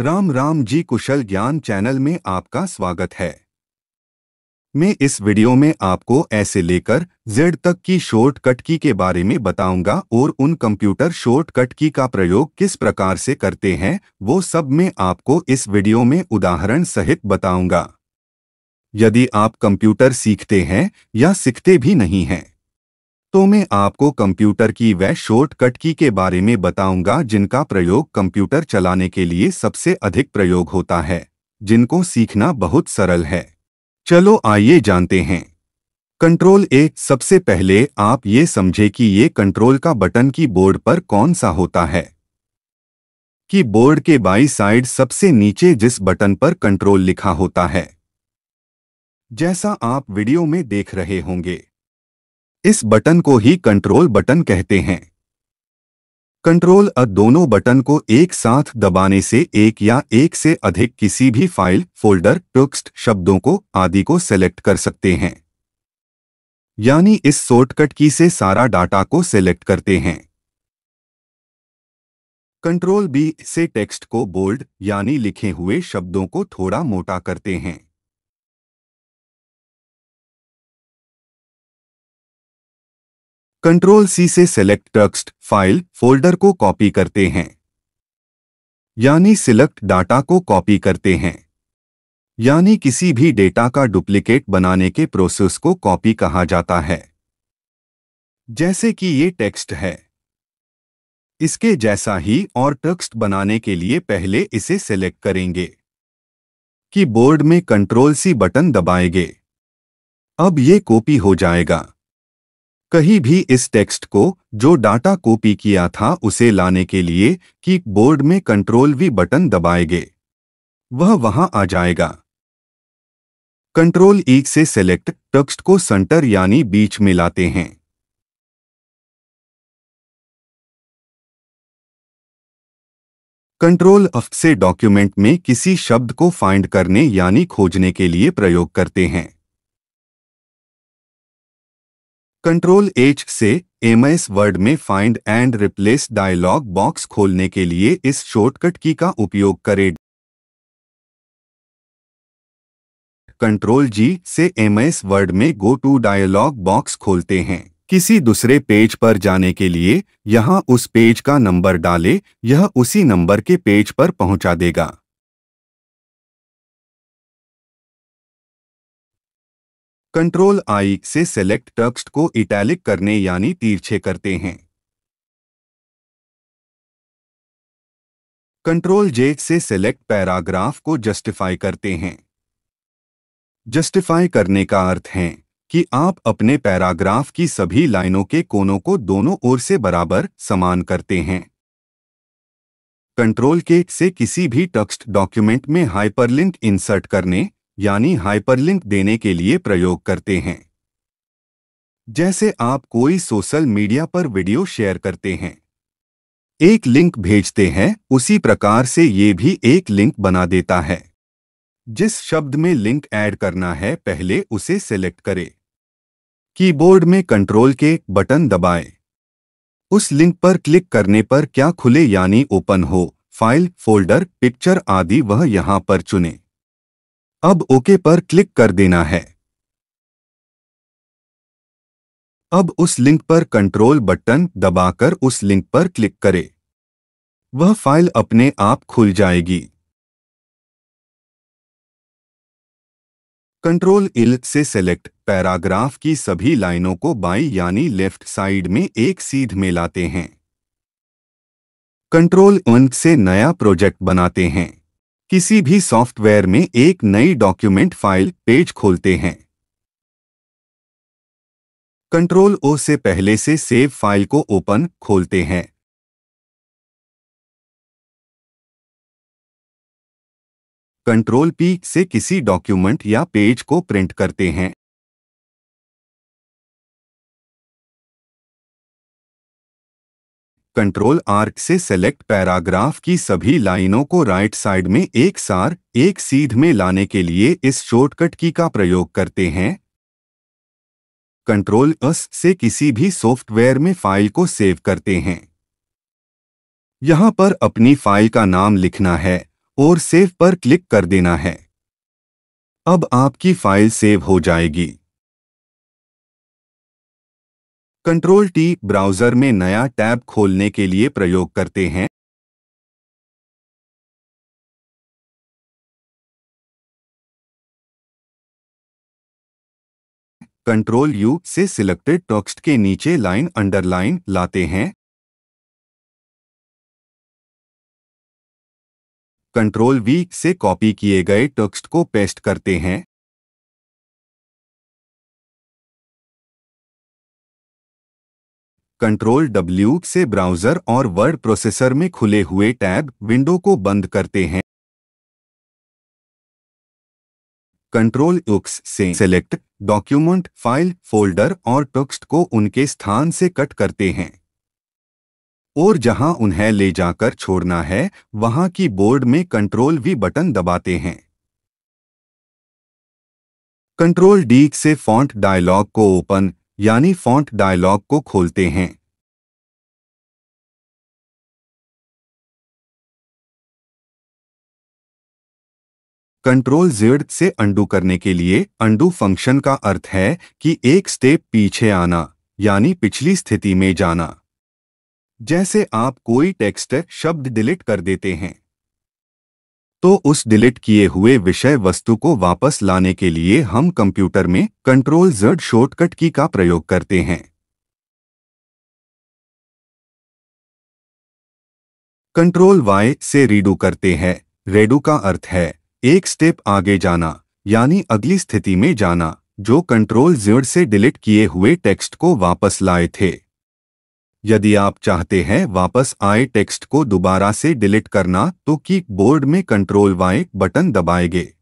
राम राम जी कुशल ज्ञान चैनल में आपका स्वागत है मैं इस वीडियो में आपको ऐसे लेकर जेड तक की शॉर्टकट की के बारे में बताऊंगा और उन कंप्यूटर शॉर्टकट की का प्रयोग किस प्रकार से करते हैं वो सब मैं आपको इस वीडियो में उदाहरण सहित बताऊंगा यदि आप कंप्यूटर सीखते हैं या सीखते भी नहीं हैं तो मैं आपको कंप्यूटर की वह शॉर्टकट की के बारे में बताऊंगा जिनका प्रयोग कंप्यूटर चलाने के लिए सबसे अधिक प्रयोग होता है जिनको सीखना बहुत सरल है चलो आइए जानते हैं कंट्रोल ए सबसे पहले आप ये समझे कि ये कंट्रोल का बटन की बोर्ड पर कौन सा होता है कि बोर्ड के बाई साइड सबसे नीचे जिस बटन पर कंट्रोल लिखा होता है जैसा आप वीडियो में देख रहे होंगे इस बटन को ही कंट्रोल बटन कहते हैं कंट्रोल अ दोनों बटन को एक साथ दबाने से एक या एक से अधिक किसी भी फाइल फोल्डर टेक्स्ट शब्दों को आदि को सेलेक्ट कर सकते हैं यानी इस शॉर्टकट की से सारा डाटा को सेलेक्ट करते हैं कंट्रोल बी से टेक्स्ट को बोल्ड यानी लिखे हुए शब्दों को थोड़ा मोटा करते हैं कंट्रोल सी से सिलेक्ट टेक्स्ट फाइल फोल्डर को कॉपी करते हैं यानी सिलेक्ट डाटा को कॉपी करते हैं यानी किसी भी डेटा का डुप्लीकेट बनाने के प्रोसेस को कॉपी कहा जाता है जैसे कि ये टेक्स्ट है इसके जैसा ही और टेक्स्ट बनाने के लिए पहले इसे सिलेक्ट करेंगे कीबोर्ड में कंट्रोल सी बटन दबाएंगे अब ये कॉपी हो जाएगा कहीं भी इस टेक्स्ट को जो डाटा कॉपी किया था उसे लाने के लिए की बोर्ड में कंट्रोल वी बटन दबाएंगे वह वहां आ जाएगा कंट्रोल ई से सेलेक्ट टेक्स्ट को सेंटर यानी बीच में लाते हैं कंट्रोल अफ से डॉक्यूमेंट में किसी शब्द को फाइंड करने यानी खोजने के लिए प्रयोग करते हैं कंट्रोल एच से एम एस वर्ड में find and replace dialog box खोलने के लिए इस शॉर्टकट की का उपयोग करें कंट्रोल जी से एम एस वर्ड में गो टू डायलॉग बॉक्स खोलते हैं किसी दूसरे पेज पर जाने के लिए यहाँ उस पेज का नंबर डालें यह उसी नंबर के पेज पर पहुँचा देगा कंट्रोल आई से सेलेक्ट टेक्स्ट को इटैलिक करने यानी तीरछे करते हैं कंट्रोल जे से सेलेक्ट पैराग्राफ को जस्टिफाई करते हैं जस्टिफाई करने का अर्थ है कि आप अपने पैराग्राफ की सभी लाइनों के कोनों को दोनों ओर से बराबर समान करते हैं कंट्रोल के से किसी भी टेक्स्ट डॉक्यूमेंट में हाइपरलिंक इंसर्ट करने यानी हाइपरलिंक देने के लिए प्रयोग करते हैं जैसे आप कोई सोशल मीडिया पर वीडियो शेयर करते हैं एक लिंक भेजते हैं उसी प्रकार से ये भी एक लिंक बना देता है जिस शब्द में लिंक ऐड करना है पहले उसे सिलेक्ट करें कीबोर्ड में कंट्रोल के बटन दबाएं। उस लिंक पर क्लिक करने पर क्या खुले यानी ओपन हो फाइल फोल्डर पिक्चर आदि वह यहां पर चुनें अब ओके पर क्लिक कर देना है अब उस लिंक पर कंट्रोल बटन दबाकर उस लिंक पर क्लिक करें वह फाइल अपने आप खुल जाएगी कंट्रोल इल से सेलेक्ट पैराग्राफ की सभी लाइनों को बाई यानी लेफ्ट साइड में एक सीध में लाते हैं कंट्रोल उन से नया प्रोजेक्ट बनाते हैं किसी भी सॉफ्टवेयर में एक नई डॉक्यूमेंट फाइल पेज खोलते हैं कंट्रोल ओ से पहले से सेव फाइल को ओपन खोलते हैं कंट्रोल पी से किसी डॉक्यूमेंट या पेज को प्रिंट करते हैं कंट्रोल आर्क से सेलेक्ट पैराग्राफ की सभी लाइनों को राइट साइड में एक सार एक सीध में लाने के लिए इस शॉर्टकट की का प्रयोग करते हैं कंट्रोल एस से किसी भी सॉफ्टवेयर में फाइल को सेव करते हैं यहां पर अपनी फाइल का नाम लिखना है और सेव पर क्लिक कर देना है अब आपकी फाइल सेव हो जाएगी कंट्रोल टी ब्राउज़र में नया टैब खोलने के लिए प्रयोग करते हैं कंट्रोल यू से सिलेक्टेड टेक्स्ट के नीचे लाइन अंडरलाइन लाते हैं कंट्रोल वी से कॉपी किए गए टेक्स्ट को पेस्ट करते हैं कंट्रोल डब्ल्यू से ब्राउज़र और वर्ड प्रोसेसर में खुले हुए टैब विंडो को बंद करते हैं कंट्रोल उक्स से सेलेक्ट डॉक्यूमेंट फाइल फोल्डर और टेक्स्ट को उनके स्थान से कट करते हैं और जहां उन्हें ले जाकर छोड़ना है वहां की बोर्ड में कंट्रोल वी बटन दबाते हैं कंट्रोल डी से फॉन्ट डायलॉग को ओपन यानी फॉन्ट डायलॉग को खोलते हैं कंट्रोल जेड से अंडू करने के लिए अंडू फंक्शन का अर्थ है कि एक स्टेप पीछे आना यानी पिछली स्थिति में जाना जैसे आप कोई टेक्स्ट शब्द डिलीट कर देते हैं तो उस डिलीट किए हुए विषय वस्तु को वापस लाने के लिए हम कंप्यूटर में कंट्रोल जड शॉर्टकट की का प्रयोग करते हैं कंट्रोल वाई से रीडू करते हैं रेडू का अर्थ है एक स्टेप आगे जाना यानी अगली स्थिति में जाना जो कंट्रोल जेड से डिलीट किए हुए टेक्स्ट को वापस लाए थे यदि आप चाहते हैं वापस आए टेक्स्ट को दोबारा से डिलीट करना तो कीबोर्ड में कंट्रोल वाई बटन दबाएंगे